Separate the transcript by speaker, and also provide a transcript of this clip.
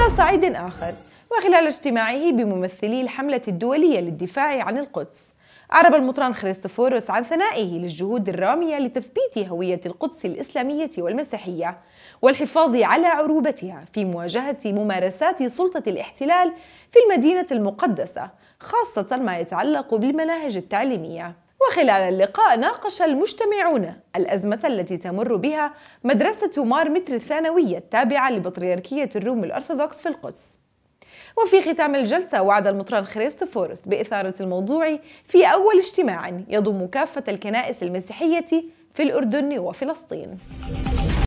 Speaker 1: على صعيد آخر وخلال اجتماعه بممثلي الحملة الدولية للدفاع عن القدس أعرب المطران خريستوفوروس عن ثنائه للجهود الرامية لتثبيت هوية القدس الإسلامية والمسيحية والحفاظ على عروبتها في مواجهة ممارسات سلطة الاحتلال في المدينة المقدسة خاصة ما يتعلق بالمناهج التعليمية وخلال اللقاء ناقش المجتمعون الأزمة التي تمر بها مدرسة مار متر الثانوية التابعة لبطريركية الروم الأرثوذكس في القدس وفي ختام الجلسة وعد المطران خريستوفورس بإثارة الموضوع في أول اجتماع يضم كافة الكنائس المسيحية في الأردن
Speaker 2: وفلسطين